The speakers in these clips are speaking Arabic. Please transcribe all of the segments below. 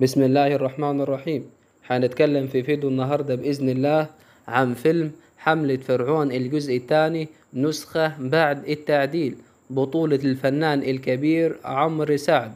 بسم الله الرحمن الرحيم هنتكلم في فيديو النهاردة بإذن الله عن فيلم حملة فرعون الجزء الثاني نسخة بعد التعديل بطولة الفنان الكبير عمرو سعد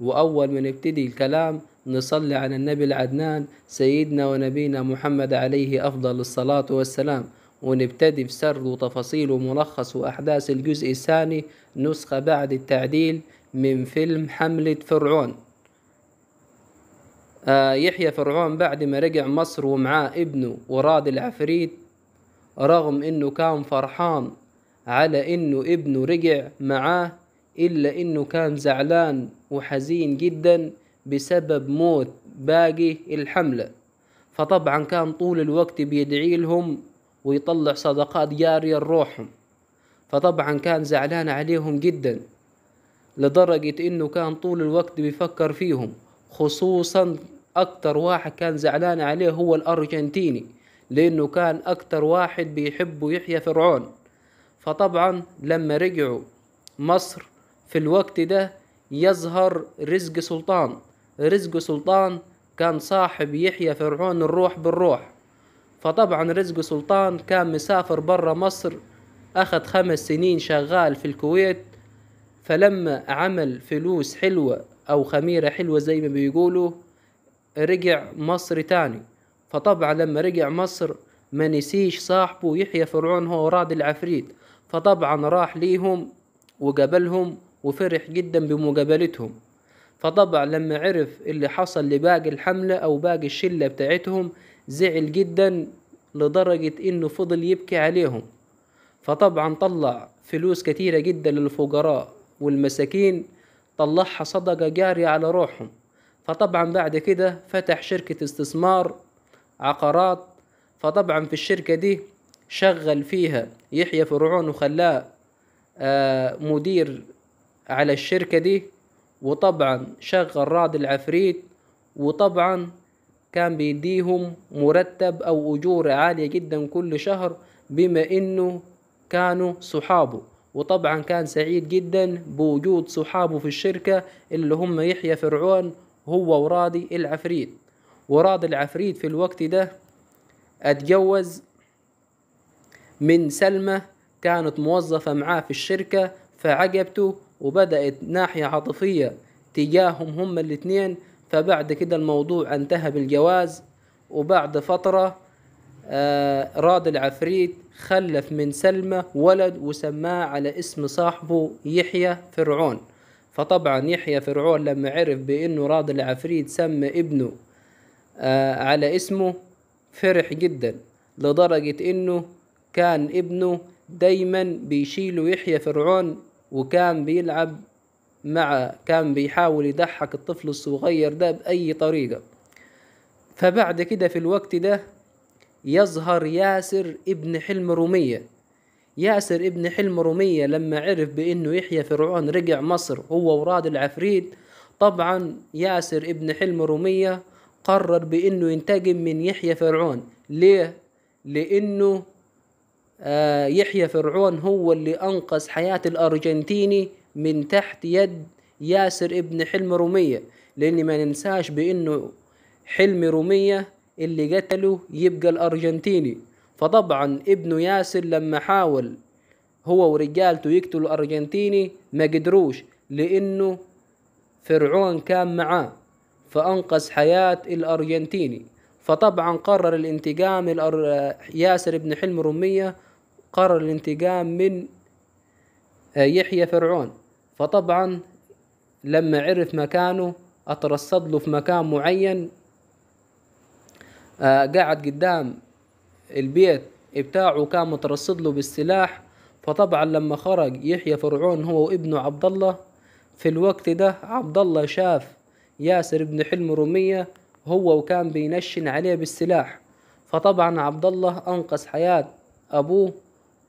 وأول ما نبتدي الكلام نصلي على النبي العدنان سيدنا ونبينا محمد عليه أفضل الصلاة والسلام ونبتدي بسرد وتفاصيل وملخص وأحداث الجزء الثاني نسخة بعد التعديل من فيلم حملة فرعون آه، يحيى فرعون بعد ما رجع مصر ومعاه ابنه وراد العفريت رغم انه كان فرحان على انه ابنه رجع معاه الا انه كان زعلان وحزين جدا بسبب موت باقي الحملة فطبعا كان طول الوقت بيدعي لهم ويطلع صدقات جارية لروحهم فطبعا كان زعلان عليهم جدا لدرجة انه كان طول الوقت بيفكر فيهم خصوصا أكتر واحد كان زعلان عليه هو الأرجنتيني لأنه كان أكتر واحد بيحبه يحيى فرعون فطبعا لما رجعوا مصر في الوقت ده يظهر رزق سلطان رزق سلطان كان صاحب يحيى فرعون الروح بالروح فطبعا رزق سلطان كان مسافر برا مصر أخد خمس سنين شغال في الكويت فلما عمل فلوس حلوة أو خميرة حلوة زي ما بيقولوا رجع مصر تاني فطبعا لما رجع مصر ما نسيش صاحبه يحيى فرعون هو راد العفريت فطبعا راح ليهم وقابلهم وفرح جدا بمقابلتهم فطبعا لما عرف اللي حصل لباقي الحملة أو باقي الشلة بتاعتهم زعل جدا لدرجة إنه فضل يبكي عليهم فطبعا طلع فلوس كتيرة جدا للفقراء والمساكين طلعها صدقة جارية على روحهم فطبعا بعد كده فتح شركة استثمار عقارات فطبعا في الشركة دي شغل فيها يحيى فرعون وخلاه آه، مدير على الشركة دي وطبعا شغل راضي العفريت وطبعا كان بيديهم مرتب أو أجور عالية جدا كل شهر بما إنه كانوا صحابه وطبعا كان سعيد جدا بوجود صحابه في الشركة اللي هم يحيى فرعون هو ورادي العفريت وراد العفريت في الوقت ده اتجوز من سلمى كانت موظفة معاه في الشركة فعجبته وبدأت ناحية عاطفية تجاههم هما الاتنين فبعد كده الموضوع انتهى بالجواز وبعد فترة آه راد العفريت خلف من سلمى ولد وسماه على اسم صاحبه يحيى فرعون فطبعا يحيى فرعون لما عرف بأنه راض العفريت سمى ابنه آه، على اسمه فرح جدا لدرجة أنه كان ابنه دايما بيشيله يحيى فرعون وكان بيلعب مع كان بيحاول يضحك الطفل الصغير ده بأي طريقة فبعد كده في الوقت ده يظهر ياسر ابن حلم رومية ياسر ابن حلم رومية لما عرف بأنه يحيى فرعون رجع مصر هو وراد العفريت طبعا ياسر ابن حلم رومية قرر بأنه ينتقم من يحيى فرعون ليه؟ لأنه آه يحيى فرعون هو اللي أنقذ حياة الأرجنتيني من تحت يد ياسر ابن حلم رومية لأن ما ننساش بأنه حلم رومية اللي قتله يبقى الأرجنتيني فطبعا ابن ياسر لما حاول هو ورجالته يقتلوا الأرجنتيني ما قدروش لأنه فرعون كان معاه فأنقذ حياة الأرجنتيني فطبعا قرر الانتقام ياسر بن حلم رمية قرر الانتقام من آه، يحيى فرعون فطبعا لما عرف مكانه اترصد له في مكان معين آه، قاعد قدام البيت بتاعه كان مترصد له بالسلاح فطبعا لما خرج يحيى فرعون هو وابنه عبد الله في الوقت ده عبد الله شاف ياسر بن حلم رومية هو وكان بينشن عليه بالسلاح فطبعا عبد الله أنقذ حياة أبوه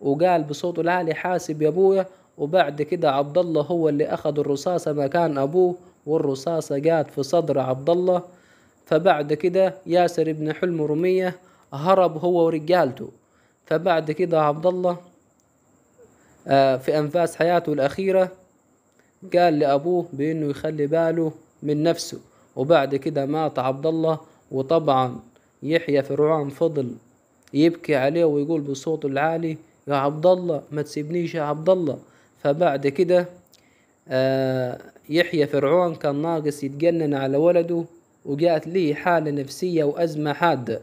وقال بصوته العالي حاسب يا أبويا وبعد كده عبد الله هو اللي أخد الرصاصة مكان أبوه والرصاصة جات في صدر عبد الله فبعد كده ياسر بن حلم رومية هرب هو ورجالته فبعد كده عبد الله آه، في أنفاس حياته الأخيرة قال لأبوه بأنه يخلي باله من نفسه وبعد كده مات عبد الله وطبعا يحيى فرعون فضل يبكي عليه ويقول بصوته العالي يا عبد الله ما تسيبنيش يا عبد الله فبعد كده آه، يحيى فرعون كان ناقص يتجنن على ولده وجات ليه حالة نفسية وأزمة حادة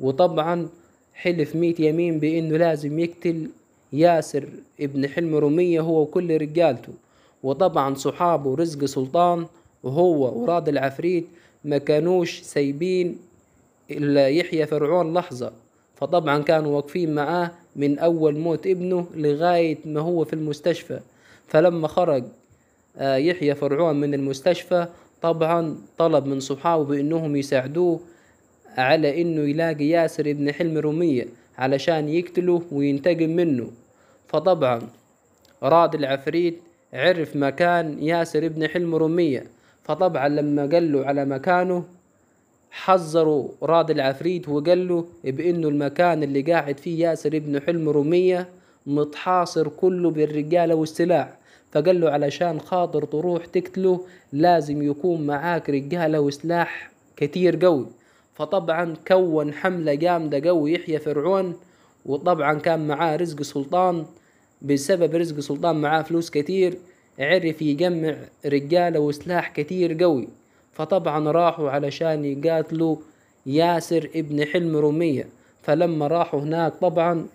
وطبعا حلف ميت يمين بانه لازم يقتل ياسر ابن حلم رومية هو وكل رجالته وطبعا صحابه رزق سلطان وهو وراد العفريت ما كانوش سايبين الا يحيى فرعون لحظة فطبعا كانوا واقفين معاه من أول موت ابنه لغاية ما هو في المستشفى فلما خرج آه، يحيى فرعون من المستشفى طبعا طلب من صحابه بأنهم يساعدوه على إنه يلاقي ياسر ابن حلم رومية علشان يقتله وينتقم منه فطبعا راد العفريت عرف مكان ياسر ابن حلم رومية فطبعا لما قال له على مكانه حذروا راد العفريت وقال له بانه المكان اللي قاعد فيه ياسر ابن حلم رومية متحاصر كله بالرجالة والسلاح فقال له علشان خاطر تروح تقتله لازم يكون معاك رجالة وسلاح كتير قوي فطبعا كون حملة جامدة قوي يحيى فرعون وطبعا كان معاه رزق سلطان بسبب رزق سلطان معاه فلوس كتير عرف يجمع رجالة وسلاح كتير قوي فطبعا راحوا علشان يقاتلوا ياسر ابن حلم رومية فلما راحوا هناك طبعا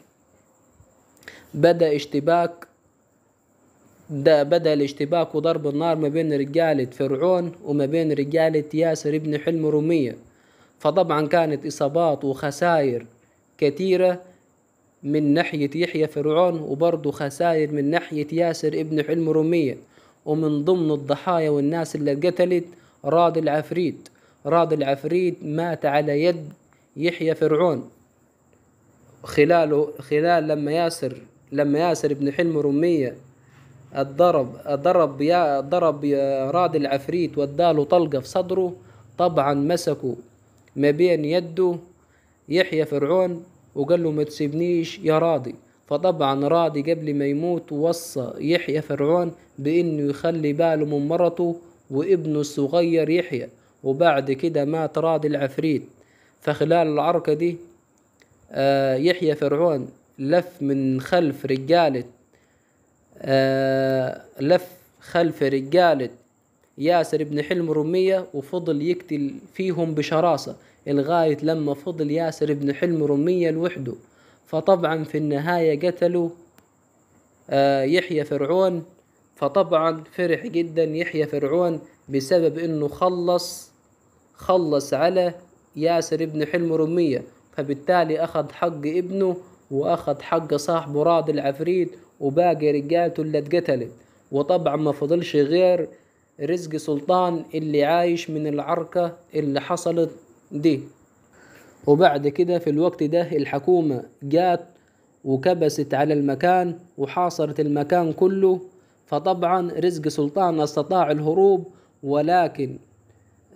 بدأ اشتباك ده بدأ الاشتباك وضرب النار ما بين رجالة فرعون وما بين رجالة ياسر ابن حلم رومية فطبعا كانت إصابات وخسائر كثيرة من ناحية يحيى فرعون وبرضه خسائر من ناحية ياسر ابن حلم رومية ومن ضمن الضحايا والناس اللي قتلت راضي العفريت راضي العفريت مات على يد يحيى فرعون خلاله خلال لما ياسر لما ياسر ابن حلم رومية اتضرب ضرب ضرب راضي العفريت واداله طلقة في صدره طبعا مسكوا ما بين يده يحيى فرعون وقال له ما تسيبنيش يا راضي فطبعا راضي قبل ما يموت وصى يحيى فرعون بانه يخلي باله من مرته وابنه الصغير يحيى وبعد كده مات راضي العفريت فخلال العركة دي آه، يحيى فرعون لف من خلف رجالة آه، لف خلف رجالة ياسر بن حلم رمية وفضل يقتل فيهم بشراسة لغاية لما فضل ياسر بن حلم رمية لوحده فطبعا في النهاية قتلوا آه، يحيى فرعون فطبعا فرح جدا يحيى فرعون بسبب انه خلص خلص على ياسر بن حلم رمية فبالتالي اخذ حق ابنه واخذ حق صاحبه راد العفريت وباقي رجالته اللي اتقتلت وطبعا ما فضلش غير رزق سلطان اللي عايش من العركة اللي حصلت دي وبعد كده في الوقت ده الحكومة جات وكبست على المكان وحاصرت المكان كله فطبعا رزق سلطان استطاع الهروب ولكن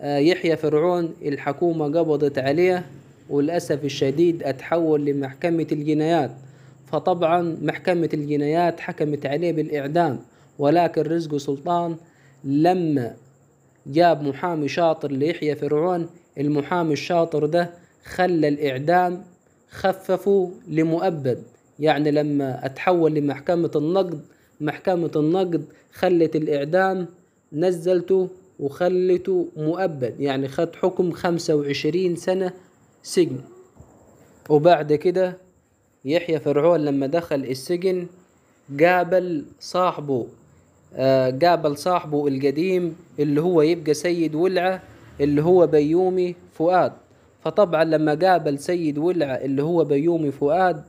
آه، يحيى فرعون الحكومة قبضت عليه وللأسف الشديد اتحول لمحكمة الجنايات فطبعا محكمة الجنايات حكمت عليه بالإعدام ولكن رزق سلطان لما جاب محامي شاطر ليحيى فرعون المحامي الشاطر ده خلى الإعدام خففه لمؤبد يعني لما أتحول لمحكمة النقد محكمة النقد خلت الإعدام نزلته وخلته مؤبد يعني خد حكم خمسة وعشرين سنة سجن وبعد كده يحيى فرعون لما دخل السجن قابل صاحبه آه، قابل صاحبه القديم اللي هو يبقى سيد ولعة اللي هو بيومي فؤاد فطبعا لما قابل سيد ولعة اللي هو بيومي فؤاد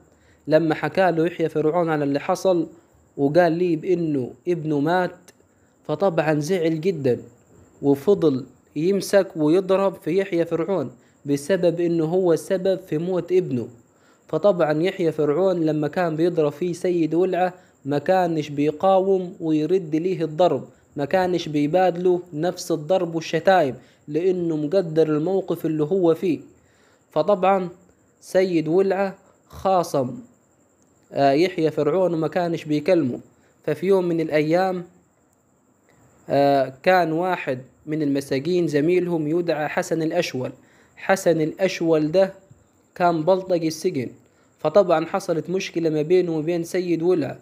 لما حكى له يحيى فرعون على اللي حصل وقال لي بانه ابنه مات فطبعا زعل جدا وفضل يمسك ويضرب في يحيى فرعون بسبب انه هو السبب في موت ابنه فطبعا يحيى فرعون لما كان بيضرب فيه سيد ولعه ما كانش بيقاوم ويرد ليه الضرب ما كانش بيبادله نفس الضرب والشتايم لأنه مقدر الموقف اللي هو فيه فطبعا سيد ولعة خاصم آه، يحيى فرعون وما كانش بيكلمه ففي يوم من الأيام آه، كان واحد من المساجين زميلهم يدعى حسن الأشول حسن الأشول ده كان بلطج السجن فطبعا حصلت مشكلة ما بينه وبين سيد ولع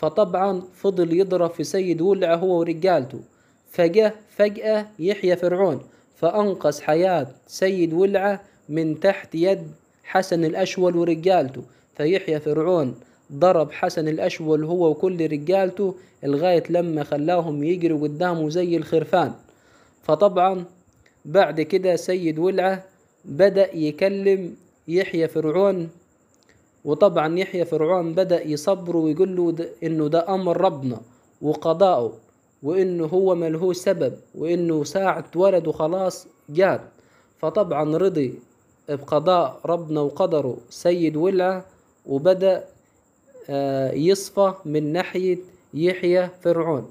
فطبعا فضل يضرب في سيد ولع هو ورجالته فجه فجأة يحيى فرعون فأنقذ حياة سيد ولعه من تحت يد حسن الأشول ورجالته فيحيى فرعون ضرب حسن الأشول هو وكل رجالته لغاية لما خلاهم يجروا قدامه زي الخرفان فطبعا بعد كده سيد ولعه بدأ يكلم يحيى فرعون وطبعا يحيى فرعون بدأ يصبره ويقول له ده إنه ده أمر ربنا وقضاؤه وإنه هو ملهوش سبب وإنه ساعة ولد وخلاص جات فطبعا رضي بقضاء ربنا وقدره سيد ولع وبدأ آه، يصفى من ناحية يحيى فرعون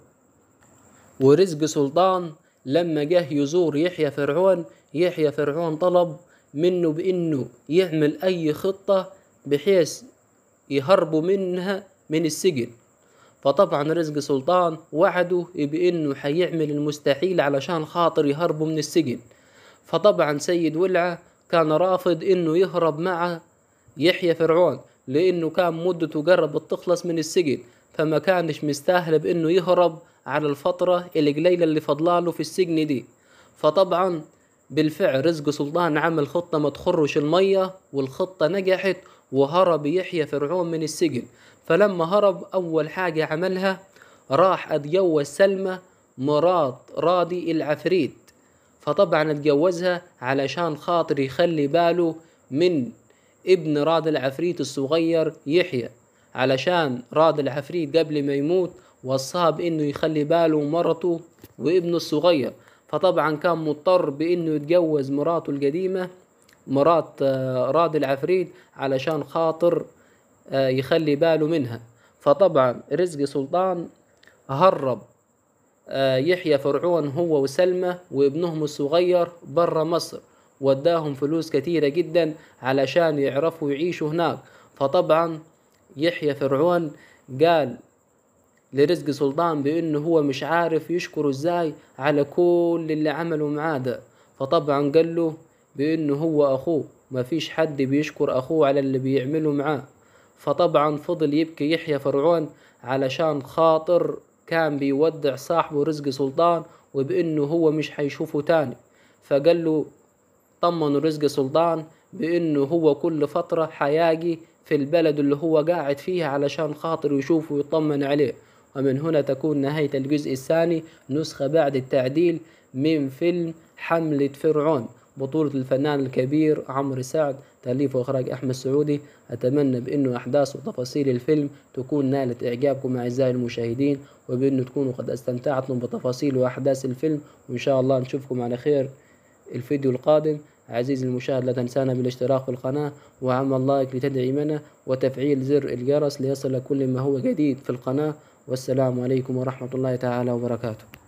ورزق سلطان لما جه يزور يحيى فرعون يحيى فرعون طلب منه بأنه يعمل أي خطة بحيث يهربوا منها من السجن فطبعا رزق سلطان وعده بانه حيعمل المستحيل علشان خاطر يهربوا من السجن فطبعا سيد ولعه كان رافض انه يهرب مع يحيى فرعون لانه كان مدته قربت تخلص من السجن فما كانش مستاهل بانه يهرب على الفترة القليلة اللي فضلاله في السجن دي فطبعا بالفعل رزق سلطان عمل خطة ما تخرش المية والخطة نجحت وهرب يحيى فرعون من السجن فلما هرب أول حاجة عملها راح اتجوز سلمى مراد راضي العفريت فطبعا اتجوزها علشان خاطر يخلي باله من ابن راد العفريت الصغير يحيى علشان راد العفريت قبل ما يموت وصاه بانه يخلي باله مرته وابنه الصغير فطبعا كان مضطر بانه يتجوز مراته القديمه مرات آه، راضي العفريت علشان خاطر آه، يخلي باله منها فطبعا رزق سلطان هرب آه، يحيى فرعون هو وسلمى وابنهم الصغير برا مصر وداهم فلوس كتيرة جدا علشان يعرفوا يعيشوا هناك فطبعا يحيى فرعون قال لرزق سلطان بانه هو مش عارف يشكره ازاي على كل اللي عمله معاه ده فطبعا قال له بأنه هو أخوه مفيش حد بيشكر أخوه على اللي بيعمله معاه فطبعا فضل يبكي يحيى فرعون علشان خاطر كان بيودع صاحبه رزق سلطان وبأنه هو مش هيشوفه تاني فقال له طمنوا رزق سلطان بأنه هو كل فترة حياجي في البلد اللي هو قاعد فيها علشان خاطر يشوفه ويطمن عليه ومن هنا تكون نهاية الجزء الثاني نسخة بعد التعديل من فيلم حملة فرعون بطولة الفنان الكبير عمرو سعد تأليف وإخراج أحمد سعودي أتمنى بأنه أحداث وتفاصيل الفيلم تكون نالت إعجابكم أعزائي المشاهدين وبأنه تكونوا قد استمتعتم بتفاصيل وأحداث الفيلم وإن شاء الله نشوفكم على خير الفيديو القادم عزيزي المشاهد لا تنسانا بالاشتراك في القناة وعمل لايك لتدعيمنا وتفعيل زر الجرس ليصل كل ما هو جديد في القناة والسلام عليكم ورحمة الله تعالى وبركاته